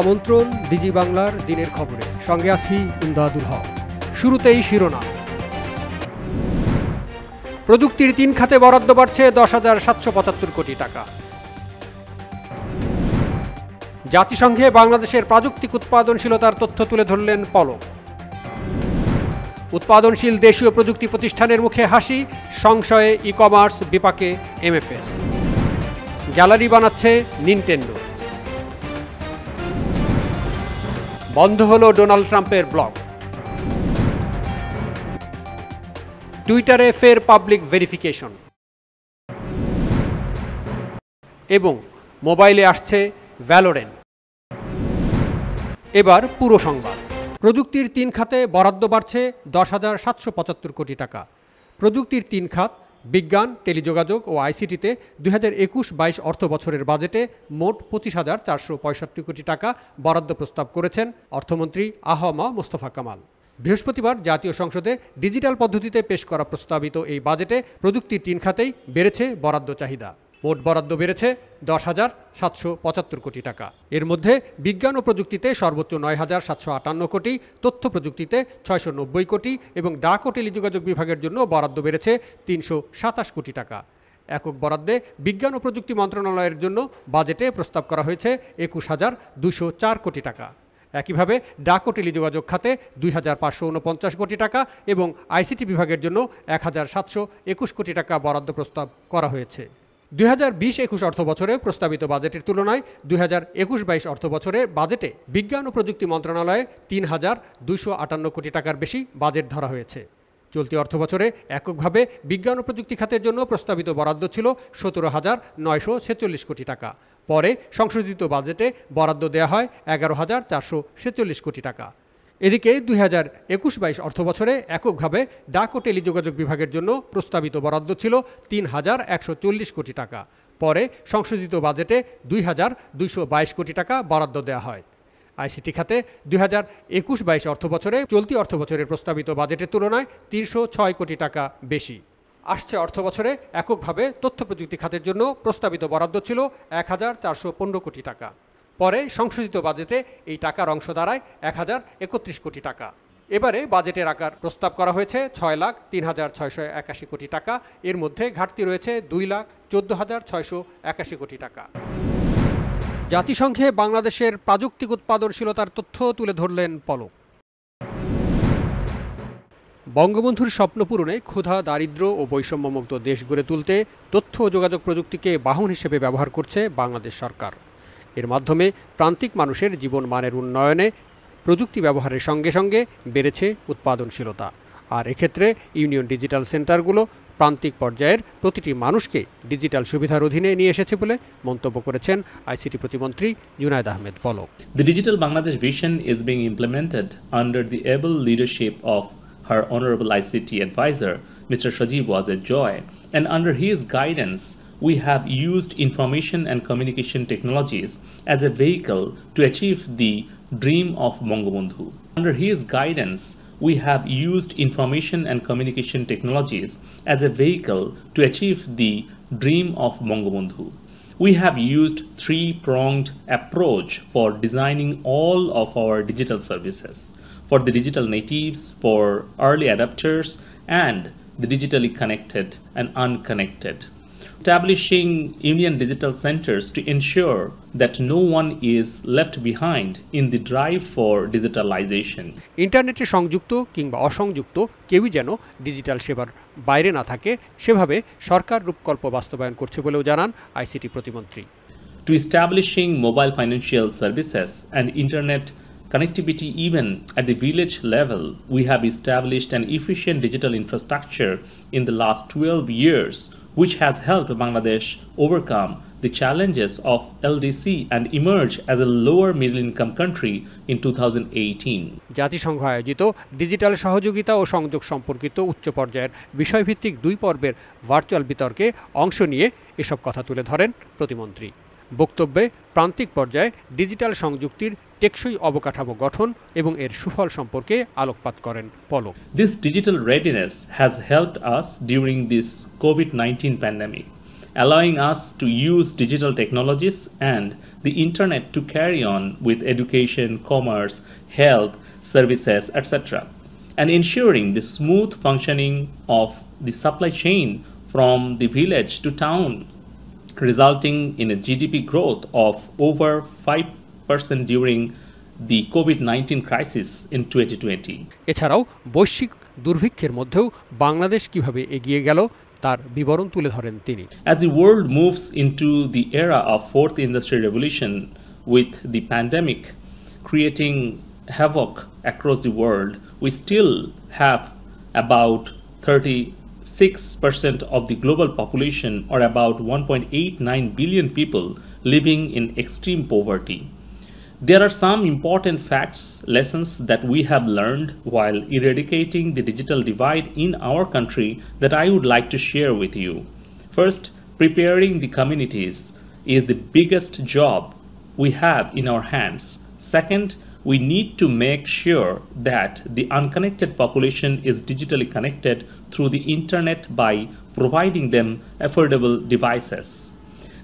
আমন্ত্রণ ডিজি বাংলার দিনের খবরে সঙ্গে আছি ইমদাদুল হক শুরুতেই শিরোনাম প্রযুক্তির তিন খাতে বরাদ্দ বাড়ছে দশ হাজার সাতশো পঁচাত্তর কোটি টাকা জাতিসংঘে বাংলাদেশের প্রাযুক্তিক উৎপাদনশীলতার তথ্য তুলে ধরলেন পলক উৎপাদনশীল দেশীয় প্রযুক্তি প্রতিষ্ঠানের মুখে হাসি সংশয়ে ই কমার্স বিপাকে এমএফএস গ্যালারি বানাচ্ছে নিনটেন্ডো বন্ধ হলো ডোনাল্ড ট্রাম্পের ব্লগ টুইটারে ফের পাবলিক ভেরিফিকেশন এবং মোবাইলে আসছে ভ্যালোরেন এবার পুরো সংবাদ প্রযুক্তির তিন খাতে বরাদ্দ বাড়ছে দশ হাজার সাতশো পঁচাত্তর কোটি টাকা প্রযুক্তির তিন খাত বিজ্ঞান টেলিযোগাযোগ ও আইসিটিতে দুই হাজার একুশ বাইশ অর্থ বছরের বাজেটে মোট পঁচিশ হাজার চারশো পঁয়ষট্টি কোটি টাকা বরাদ্দ প্রস্তাব করেছেন অর্থমন্ত্রী আহমা মোস্তফা কামাল বৃহস্পতিবার জাতীয় সংসদে ডিজিটাল পদ্ধতিতে পেশ করা প্রস্তাবিত এই বাজেটে প্রযুক্তির তিন খাতেই বেড়েছে বরাদ্দ চাহিদা মোট বরাদ্দ বেড়েছে দশ হাজার সাতশো পঁচাত্তর কোটি টাকা এর মধ্যে বিজ্ঞান ও প্রযুক্তিতে সর্বোচ্চ নয় হাজার সাতশো আটান্ন কোটি তথ্য প্রযুক্তিতে ছয়শো নব্বই কোটি এবং ডাক ও টেলিযোগাযোগ বিভাগের জন্য বরাদ্দ বেড়েছে তিনশো সাতাশ কোটি টাকা একক বরাদ্দে বিজ্ঞান ও প্রযুক্তি মন্ত্রণালয়ের জন্য বাজেটে প্রস্তাব করা হয়েছে একুশ হাজার দুশো চার কোটি টাকা একইভাবে ডাক ও টেলিযোগাযোগ খাতে দুই হাজার পাঁচশো উনপঞ্চাশ কোটি টাকা এবং আইসিটি বিভাগের জন্য এক হাজার সাতশো একুশ কোটি টাকা বরাদ্দ প্রস্তাব করা হয়েছে দুই হাজার বিশ একুশ অর্থ বছরে প্রস্তাবিত বাজেটের তুলনায় দুই হাজার একুশ বাইশ অর্থ বছরে বাজেটে বিজ্ঞান ও প্রযুক্তি মন্ত্রণালয়ে তিন হাজার দুশো আটান্ন কোটি টাকার বেশি বাজেট ধরা হয়েছে চলতি অর্থ বছরে এককভাবে বিজ্ঞান ও প্রযুক্তি খাতের জন্য প্রস্তাবিত বরাদ্দ ছিল সতেরো হাজার নয়শো ছেচল্লিশ কোটি টাকা পরে সংশোধিত বাজেটে বরাদ্দ দেওয়া হয় এগারো হাজার চারশো ছেচল্লিশ কোটি টাকা এদিকে দুই হাজার একুশ বাইশ অর্থ বছরে এককভাবে ডাক ও টেলিযোগাযোগ বিভাগের জন্য প্রস্তাবিত বরাদ্দ ছিল তিন হাজার একশো চল্লিশ কোটি টাকা পরে সংশোধিত বাজেটে দুই হাজার দুইশো বাইশ কোটি টাকা বরাদ্দ দেওয়া হয় আইসিটি খাতে দুই হাজার একুশ বাইশ অর্থ বছরে চলতি অর্থ বছরের প্রস্তাবিত বাজেটের তুলনায় তিনশো ছয় কোটি টাকা বেশি আসছে অর্থ বছরে এককভাবে তথ্য প্রযুক্তি খাতের জন্য প্রস্তাবিত বরাদ্দ ছিল এক হাজার চারশো পনেরো কোটি টাকা পরে সংশোধিত বাজেটে এই টাকার অংশ দাঁড়ায় এক হাজার একত্রিশ কোটি টাকা এবারে বাজেটের আকার প্রস্তাব করা হয়েছে ছয় লাখ তিন হাজার ছয়শো একাশি কোটি টাকা এর মধ্যে ঘাটতি রয়েছে দুই লাখ চোদ্দ হাজার ছয়শো একাশি কোটি টাকা জাতিসংঘে বাংলাদেশের প্রাযুক্তিক উৎপাদনশীলতার তথ্য তুলে ধরলেন পলক বঙ্গবন্ধুর স্বপ্ন পূরণে ক্ষুধা দারিদ্র ও বৈষম্যমুক্ত দেশ গড়ে তুলতে তথ্য ও যোগাযোগ প্রযুক্তিকে বাহন হিসেবে ব্যবহার করছে বাংলাদেশ সরকার এর মাধ্যমে প্রান্তিক মানুষের জীবন মানের উন্নয়নে প্রযুক্তি ব্যবহারের সঙ্গে সঙ্গে বেড়েছে উৎপাদনশীলতা আর এক্ষেত্রে ইউনিয়ন ডিজিটাল সেন্টারগুলো প্রান্তিক পর্যায়ের প্রতিটি মানুষকে ডিজিটাল সুবিধার অধীনে নিয়ে এসেছে বলে মন্তব্য করেছেন আইসিটি প্রতিমন্ত্রী Junaid Ahmed Palak the digital Bangladesh vision is being implemented under the able leadership of her honourable ICT adviser mister Sajeeb Wazed Joy and under his guidance we have used information and communication technologies as a vehicle to achieve the dream of Bangabandhu. Under his guidance, we have used information and communication technologies as a vehicle to achieve the dream of Bangabandhu. We have used three-pronged approach for designing all of our digital services for the digital natives, for early adopters, and the digitally connected and unconnected. establishing Union Digital Centers to ensure that no one is left behind in the drive for digitalization. ইন্টারনেটে সংযুক্ত কিংবা অসংযুক্ত কেউই যেন digital সেবার বাইরে না থাকে সেভাবে সরকার রূপকল্প বাস্তবায়ন করছে বলেও জানান আইসিটি প্রতিমন্ত্রী to establishing mobile financial services and internet connectivity even at the village level, we have established an efficient digital infrastructure in the last 12 years which has helped Bangladesh overcome the challenges of LDC and emerge as a lower middle income country in 2018. জাতিসংঘ আয়োজিত digital সহযোগিতা ও সংযোগ সম্পর্কিত উচ্চ পর্যায়ের বিষয়ভিত্তিক দুই পর্বের ভার্চুয়াল বিতর্কে অংশ নিয়ে এসব কথা তুলে ধরেন প্রতিমন্ত্রী বক্তব্যে প্রান্তিক পর্যায়ে ডিজিটাল সংযুক্তির টেকসই অবকাঠামো গঠন এবং এর সুফল সম্পর্কে আলোকপাত করেন Palak this digital readiness has help us during this COVID nineteen pandemic allowing us to use digital technologies and the internet to carry on with education commerce health services etcetera and ensuring the smooth functioning of the supply chain from the village to town resulting in a GDP growth of over 5% during the COVID-19 crisis in 2020. এছাড়াও বৈশ্বিক দুর্ভিক্ষের মধ্যেও বাংলাদেশ কিভাবে এগিয়ে গেল তার বিবরণ তুলে ধরেন তিনি As the world moves into the era of fourth industry revolution with the pandemic creating havoc across the world, we still have about 30 6% of the global population or about 1.89 billion people living in extreme poverty. There are some important facts, lessons that we have learned while eradicating the digital divide in our country that I would like to share with you. First, preparing the communities is the biggest job we have in our hands. Second, we need to make sure that the unconnected population is digitally connected through the internet by providing them affordable devices.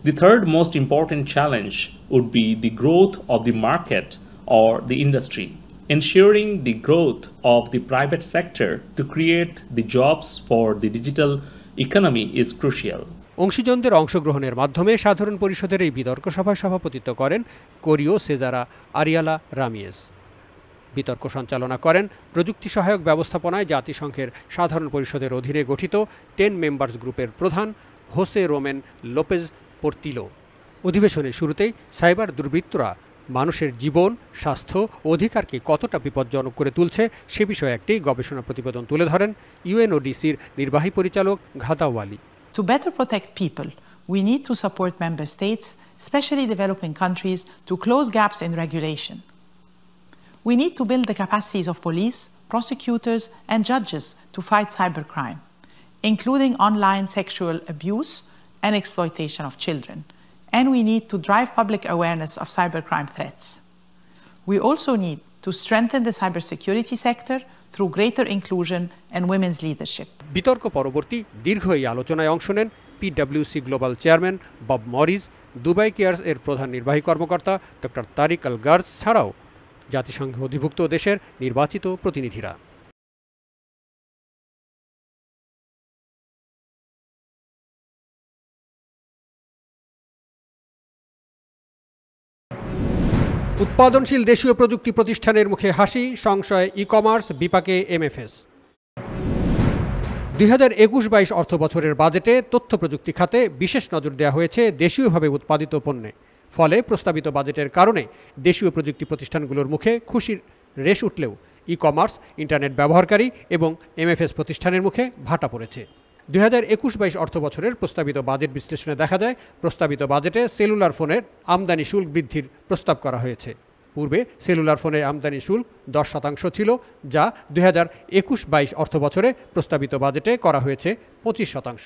The third most important challenge would be the growth of the market or the industry. Ensuring the growth of the private sector to create the jobs for the digital economy is crucial. অংশীজনদের অংশগ্রহণের মাধ্যমে সাধারণ পরিষদের এই বিতর্ক সভায় সভাপতিত্ব করেন কোরিও সেজারা আরিয়ালা রামিয়েস বিতর্ক সঞ্চালনা করেন প্রযুক্তি সহায়ক ব্যবস্থাপনায় জাতিসংঘের সাধারণ পরিষদের অধীনে গঠিত টেন মেম্বার্স গ্রুপের প্রধান হোসে রোমেন লোপেজ পর্তিলো অধিবেশনের শুরুতেই সাইবার দুর্বৃত্তরা মানুষের জীবন স্বাস্থ্য অধিকারকে কতটা বিপজ্জনক করে তুলছে সে বিষয়ে একটি গবেষণা প্রতিবেদন তুলে ধরেন ইউএনওডিসির নির্বাহী পরিচালক ঘাতাওয়ালি To better protect people, we need to support member states, especially developing countries, to close gaps in regulation. We need to build the capacities of police, prosecutors, and judges to fight cybercrime, including online sexual abuse and exploitation of children. And we need to drive public awareness of cybercrime threats. We also need to strengthen the cybersecurity sector through greater inclusion and women's leadership. বিতর্ক পরবর্তী দীর্ঘ এই আলোচনায় অংশ নেন পিডব্লিউসি global chairman Bob Moritz Dubai Cares এর প্রধান নির্বাহী কর্মকর্তা ডক্টর তারিক আল গার্জ ছাড়াও জাতিসংঘে অধিভুক্ত দেশের নির্বাচিত প্রতিনিধিরা উৎপাদনশীল দেশীয় প্রযুক্তি প্রতিষ্ঠানের মুখে হাসি সংশয় ই কমার্স বিপাকে এমএফএস দুই হাজার একুশ বাইশ অর্থ বছরের বাজেটে তথ্য প্রযুক্তি খাতে বিশেষ নজর দেওয়া হয়েছে দেশীয়ভাবে উৎপাদিত পণ্যে ফলে প্রস্তাবিত বাজেটের কারণে দেশীয় প্রযুক্তি প্রতিষ্ঠানগুলোর মুখে খুশির রেশ উঠলেও ই কমার্স ইন্টারনেট ব্যবহারকারী এবং এমএফএস প্রতিষ্ঠানের মুখে ভাটা পড়েছে দুই হাজার একুশ বাইশ অর্থ বছরের প্রস্তাবিত বাজেট বিশ্লেষণে দেখা যায় প্রস্তাবিত বাজেটে সেলুলার ফোনের আমদানি শুল্ক বৃদ্ধির প্রস্তাব করা হয়েছে পূর্বে সেলুলার ফোনের আমদানি শুল্ক দশ শতাংশ ছিল যা দুই হাজার একুশ বাইশ অর্থ বছরে প্রস্তাবিত বাজেটে করা হয়েছে পঁচিশ শতাংশ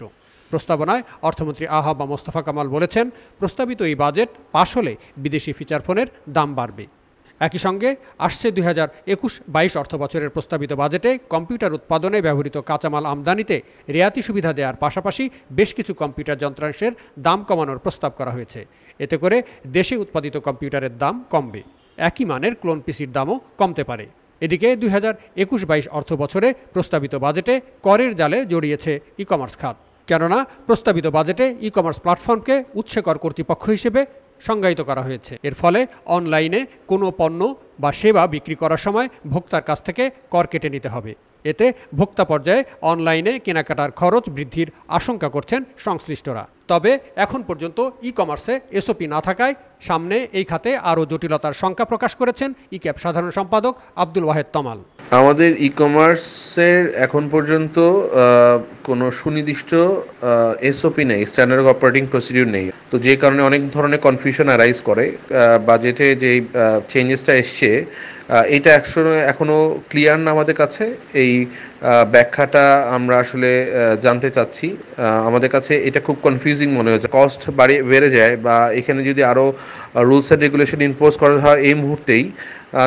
প্রস্তাবনায় অর্থমন্ত্রী আহাবা মোস্তফা কামাল বলেছেন প্রস্তাবিত এই বাজেট পাশ হলে বিদেশি ফিচার ফোনের দাম বাড়বে একই সঙ্গে আসছে দুই হাজার একুশ বাইশ অর্থ বছরের প্রস্তাবিত বাজেটে কম্পিউটার উৎপাদনে ব্যবহৃত কাঁচামাল আমদানিতে রেয়াতি সুবিধা দেওয়ার পাশাপাশি বেশ কিছু কম্পিউটার যন্ত্রাংশের দাম কমানোর প্রস্তাব করা হয়েছে এতে করে দেশে উৎপাদিত কম্পিউটারের দাম কমবে একই মানের ক্লোন পিসির দামও কমতে পারে এদিকে দুই হাজার একুশ বাইশ অর্থ বছরে প্রস্তাবিত বাজেটে করের জালে জড়িয়েছে ই কমার্স খাত কেননা প্রস্তাবিত বাজেটে ই কমার্স প্ল্যাটফর্মকে উৎসেকর কর কর্তৃপক্ষ হিসেবে সংজ্ঞায়িত করা হয়েছে এর ফলে অনলাইনে কোনো পণ্য বা সেবা বিক্রি করার সময় ভোক্তার কাছ থেকে কর কেটে নিতে হবে এতে ভোক্তা পর্যায়ে অনলাইনে কেনাকাটার খরচ বৃদ্ধির আশঙ্কা করছেন সংশ্লিষ্টরা তবে এখন পর্যন্ত ই কমার্সে এসওপি না থাকায় সামনে এই খাতে আরও জটিলতার সংখ্যা প্রকাশ করেছেন ই ক্যাব সাধারণ সম্পাদক আব্দুল ওয়াহেদ তমাল আমাদের ই কমার্সের এখন পর্যন্ত কোনো সুনির্দিষ্ট এসওপি নেই স্ট্যান্ডার্ড অপারেটিং প্রসিডিউর নেই তো যে কারণে অনেক ধরনের কনফিউশন অ্যারাইজ করে বাজেটে যে চেঞ্জেসটা এসছে এটা আসলে এখনও ক্লিয়ার না আমাদের কাছে এই ব্যাখ্যাটা আমরা আসলে জানতে চাচ্ছি আমাদের কাছে এটা খুব কনফিউজিং ইনক্রিজিং মনে হয়েছে কস্ট বাড়িয়ে বেড়ে যায় বা এখানে যদি আরও রুলস অ্যান্ড রেগুলেশন ইনফোর্স করা হয় এই মুহূর্তেই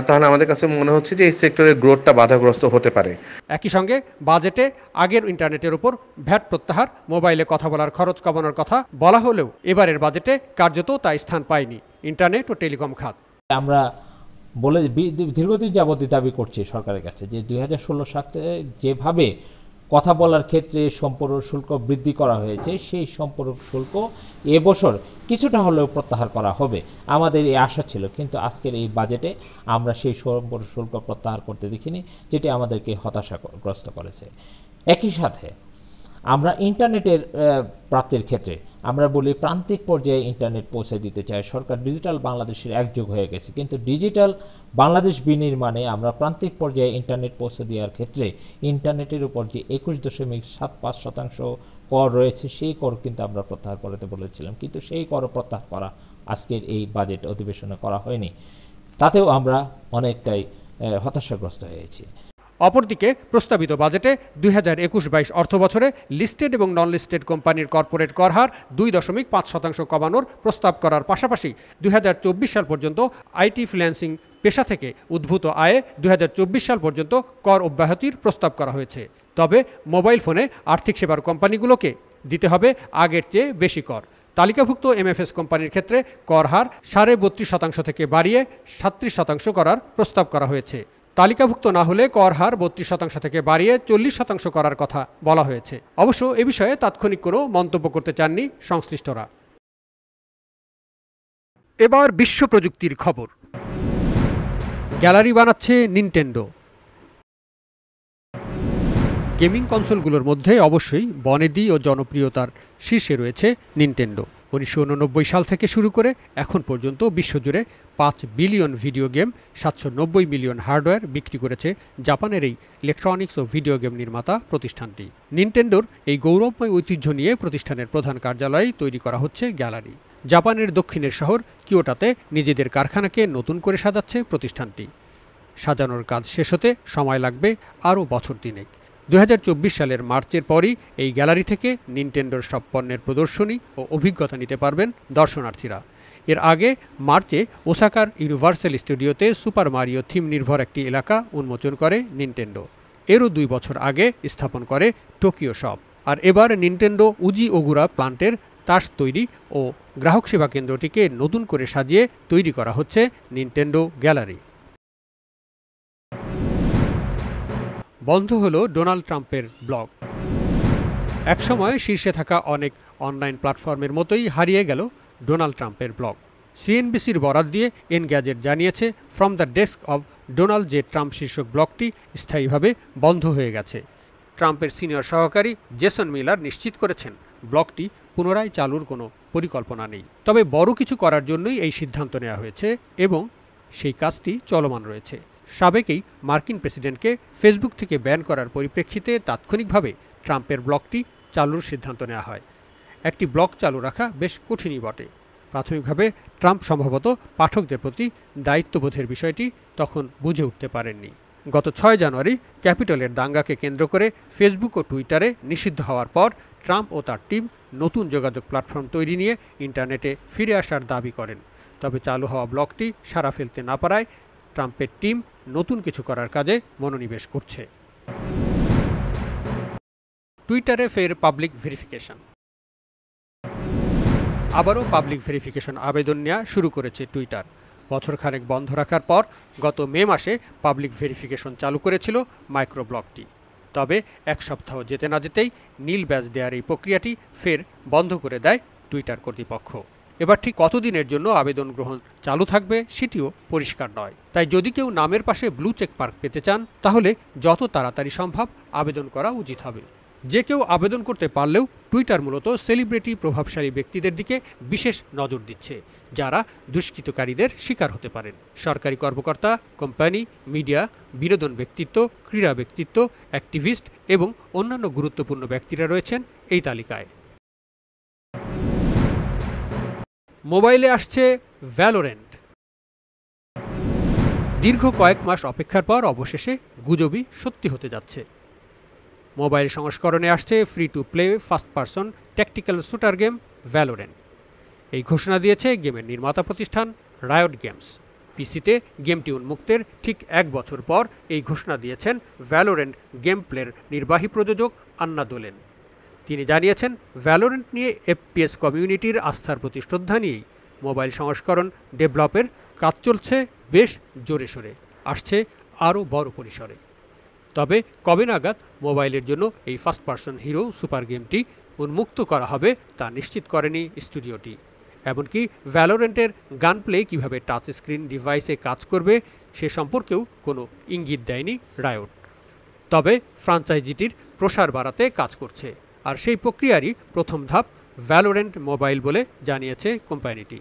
তাহলে আমাদের কাছে মনে হচ্ছে যে এই সেক্টরের গ্রোথটা বাধাগ্রস্ত হতে পারে একই সঙ্গে বাজেটে আগের ইন্টারনেটের উপর ভ্যাট প্রত্যাহার মোবাইলে কথা বলার খরচ কমানোর কথা বলা হলেও এবারের বাজেটে কার্যত তা স্থান পায়নি ইন্টারনেট ও টেলিকম খাত আমরা বলে দীর্ঘদিন যাবতীয় দাবি করছি সরকারের কাছে যে দুই হাজার ষোলো সালে যেভাবে কথা বলার ক্ষেত্রে সম্পূরক শুল্ক বৃদ্ধি করা হয়েছে সেই সম্পূরক শুল্ক এবছর কিছুটা হলেও প্রত্যাহার করা হবে আমাদের এই আশা ছিল কিন্তু আজকের এই বাজেটে আমরা সেই সম্পূরক শুল্ক প্রত্যাহার করতে দেখিনি যেটি আমাদেরকে হতাশাগ্রস্ত করেছে একই সাথে আমরা ইন্টারনেটের প্রাপ্তির ক্ষেত্রে আমরা বলি প্রান্তিক পর্যায়ে ইন্টারনেট পৌঁছে দিতে চায় সরকার ডিজিটাল বাংলাদেশের একযোগ হয়ে গেছে কিন্তু ডিজিটাল বাংলাদেশ বিনির্মাণে আমরা প্রান্তিক পর্যায়ে ইন্টারনেট পৌঁছে দেওয়ার ক্ষেত্রে ইন্টারনেটের উপর যে একুশ দশমিক সাত পাঁচ শতাংশ কর রয়েছে সেই কর কিন্তু আমরা প্রত্যাহার করাতে বলেছিলাম কিন্তু সেই কর প্রত্যাহার করা আজকের এই বাজেট অধিবেশনে করা হয়নি তাতেও আমরা অনেকটাই হতাশাগ্রস্ত হয়েছি অপরদিকে প্রস্তাবিত বাজেটে দুই হাজার একুশ বাইশ অর্থ বছরে লিস্টেড এবং নন লিস্টেড কোম্পানির কর্পোরেট কর হার দুই দশমিক পাঁচ শতাংশ কমানোর প্রস্তাব করার পাশাপাশি দুই সাল পর্যন্ত আইটি ফ্রিল্যান্সিং পেশা থেকে উদ্ভূত আয়ে দুই সাল পর্যন্ত কর অব্যাহতির প্রস্তাব করা হয়েছে তবে মোবাইল ফোনে আর্থিক সেবার কোম্পানিগুলোকে দিতে হবে আগের চেয়ে বেশি কর তালিকাভুক্ত এমএফএস কোম্পানির ক্ষেত্রে কর হার সাড়ে বত্রিশ শতাংশ থেকে বাড়িয়ে সাত্রিশ শতাংশ করার প্রস্তাব করা হয়েছে তালিকাভুক্ত না হলে কর হার বত্রিশ শতাংশ থেকে বাড়িয়ে চল্লিশ শতাংশ করার কথা বলা হয়েছে অবশ্য এ বিষয়ে তাৎক্ষণিক কোনো মন্তব্য করতে চাননি সংশ্লিষ্টরা এবার বিশ্ব প্রযুক্তির খবর গ্যালারি বানাচ্ছে নিনটেন্ডো গেমিং কনসোলগুলোর মধ্যে অবশ্যই বনেদি ও জনপ্রিয়তার শীর্ষে রয়েছে নিনটেন্ডো উনিশশো সাল থেকে শুরু করে এখন পর্যন্ত বিশ্বজুড়ে পাঁচ বিলিয়ন ভিডিও গেম সাতশো মিলিয়ন হার্ডওয়্যার বিক্রি করেছে জাপানের এই ইলেকট্রনিক্স ও ভিডিও গেম নির্মাতা প্রতিষ্ঠানটি নিনটেন্ডোর এই গৌরবময় ঐতিহ্য নিয়ে প্রতিষ্ঠানের প্রধান কার্যালয় তৈরি করা হচ্ছে গ্যালারি জাপানের দক্ষিণের শহর কিওটাতে নিজেদের কারখানাকে নতুন করে সাজাচ্ছে প্রতিষ্ঠানটি সাজানোর কাজ শেষ হতে সময় লাগবে আরও বছর তিনেক 2024 সালের মার্চের পরই এই গ্যালারি থেকে নিনটেন্ডোর সব পণ্যের প্রদর্শনী ও অভিজ্ঞতা নিতে পারবেন দর্শনার্থীরা এর আগে মার্চে ওসাকার ইউনিভার্সাল স্টুডিওতে সুপার মারিও থিম নির্ভর একটি এলাকা উন্মোচন করে নিনটেন্ডো এরও দুই বছর আগে স্থাপন করে টোকিও শপ আর এবার নিনটেন্ডো উজি ওগুরা প্লান্টের তাস তৈরি ও গ্রাহক সেবা কেন্দ্রটিকে নতুন করে সাজিয়ে তৈরি করা হচ্ছে নিনটেন্ডো গ্যালারি বন্ধ হলো ডোনাল্ড ট্রাম্পের ব্লগ একসময় শীর্ষে থাকা অনেক অনলাইন প্ল্যাটফর্মের মতোই হারিয়ে গেল ডোনাল্ড ট্রাম্পের ব্লগ সিএনবিসির বরাত দিয়ে এন গ্যাজেট জানিয়েছে from the desk of Donald J Trump শীর্ষক ব্লগটি স্থায়ীভাবে বন্ধ হয়ে গেছে ট্রাম্পের সিনিয়র সহকারী জেসন মিলার নিশ্চিত করেছেন ব্লগটি পুনরায় চালুর কোনো পরিকল্পনা নেই তবে বড় কিছু করার জন্যই এই সিদ্ধান্ত নেওয়া হয়েছে এবং সেই কাজটি চলমান রয়েছে সাবেকেই মার্কিন প্রেসিডেন্টকে ফেসবুক থেকে ব্যান করার পরিপ্রেক্ষিতে তাৎক্ষণিকভাবে ট্রাম্পের ব্লকটি চালুর সিদ্ধান্ত নেওয়া হয় একটি ব্লক চালু রাখা বেশ কঠিনই বটে প্রাথমিকভাবে ট্রাম্প সম্ভবত পাঠকদের প্রতি দায়িত্ববোধের বিষয়টি তখন বুঝে উঠতে পারেননি গত ছয় জানুয়ারি ক্যাপিটলের দাঙ্গাকে কেন্দ্র করে ফেসবুক ও টুইটারে নিষিদ্ধ হওয়ার পর ট্রাম্প ও তার টিম নতুন যোগাযোগ প্ল্যাটফর্ম তৈরি নিয়ে ইন্টারনেটে ফিরে আসার দাবি করেন তবে চালু হওয়া ব্লকটি সারা ফেলতে না পারায় ট্রাম্পের টিম নতুন কিছু করার কাজে মনোনিবেশ করছে টুইটারে ফের পাবলিক ভেরিফিকেশন আবারও পাবলিক ভেরিফিকেশন আবেদন নেওয়া শুরু করেছে টুইটার বছরখানেক বন্ধ রাখার পর গত মে মাসে পাবলিক ভেরিফিকেশন চালু করেছিল মাইক্রোব্লকটি তবে এক সপ্তাহ যেতে না যেতেই নীল ব্যাজ দেওয়ার এই প্রক্রিয়াটি ফের বন্ধ করে দেয় টুইটার কর্তৃপক্ষ এবার ঠিক কতদিনের জন্য আবেদন গ্রহণ চালু থাকবে সেটিও পরিষ্কার নয় তাই যদি কেউ নামের পাশে ব্লু চেক পার্ক পেতে চান তাহলে যত তাড়াতাড়ি সম্ভব আবেদন করা উচিত হবে যে কেউ আবেদন করতে পারলেও টুইটার মূলত সেলিব্রিটি প্রভাবশালী ব্যক্তিদের দিকে বিশেষ নজর দিচ্ছে যারা দুষ্কৃতকারীদের শিকার হতে পারেন সরকারি কর্মকর্তা কোম্পানি মিডিয়া বিনোদন ব্যক্তিত্ব ক্রীড়া ব্যক্তিত্ব অ্যাক্টিভিস্ট এবং অন্যান্য গুরুত্বপূর্ণ ব্যক্তিরা রয়েছেন এই তালিকায় মোবাইলে আসছে ভ্যালোরেন্ট দীর্ঘ কয়েক মাস অপেক্ষার পর অবশেষে গুজবই সত্যি হতে যাচ্ছে মোবাইল সংস্করণে আসছে free to play first person tactical shooter game Valorant এই ঘোষণা দিয়েছে গেমের নির্মাতা প্রতিষ্ঠান রায়ট গেমস পিসিতে গেমটি উন্মুক্তের ঠিক এক বছর পর এই ঘোষণা দিয়েছেন ভ্যালোরেন্ট গেম প্লের নির্বাহী প্রযোজক আন্না দোলেন তিনি জানিয়েছেন ভ্যালোরেন্ট নিয়ে এফপিএস কমিউনিটির আস্থার প্রতি শ্রদ্ধা নিয়েই মোবাইল সংস্করণ ডেভেলপের কাজ চলছে বেশ জোরে সোরে আসছে আরও বড় পরিসরে তবে কবে নাগাদ মোবাইলের জন্য এই ফার্স্ট পার্সন হিরো সুপার গেমটি উন্মুক্ত করা হবে তা নিশ্চিত করেনি স্টুডিওটি এমনকি ভ্যালোরেন্টের গান প্লে কীভাবে টাচ স্ক্রিন ডিভাইসে কাজ করবে সে সম্পর্কেও কোনো ইঙ্গিত দেয়নি রায়ট তবে ফ্রাঞ্চাইজিটির প্রসার বাড়াতে কাজ করছে আর সেই প্রক্রিয়ারই প্রথম ধাপ ভ্যালোরেন্ট মোবাইল বলে জানিয়েছে কোম্পানিটি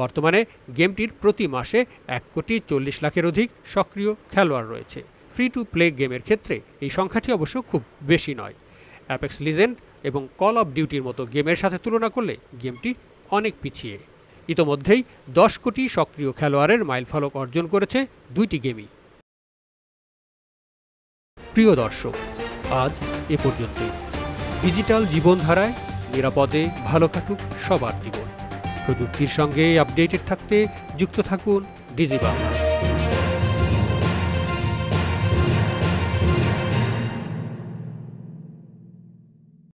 বর্তমানে গেমটির প্রতি মাসে এক কোটি চল্লিশ লাখের অধিক সক্রিয় খেলোয়াড় রয়েছে ফ্রি টু প্লে গেমের ক্ষেত্রে এই সংখ্যাটি অবশ্য খুব বেশি নয় অ্যাপেক্স লিজেন্ড এবং কল অফ ডিউটির মতো গেমের সাথে তুলনা করলে গেমটি অনেক পিছিয়ে ইতোমধ্যেই দশ কোটি সক্রিয় খেলোয়াড়ের মাইলফলক অর্জন করেছে দুইটি গেমই প্রিয় দর্শক আজ এ পর্যন্তই ডিজিটাল জীবনধারায় নিরাপদে ভালো থাকুক সবার জীবন প্রযুক্তির সঙ্গে আপডেটেড থাকতে যুক্ত থাকুন ডিজি বাংলা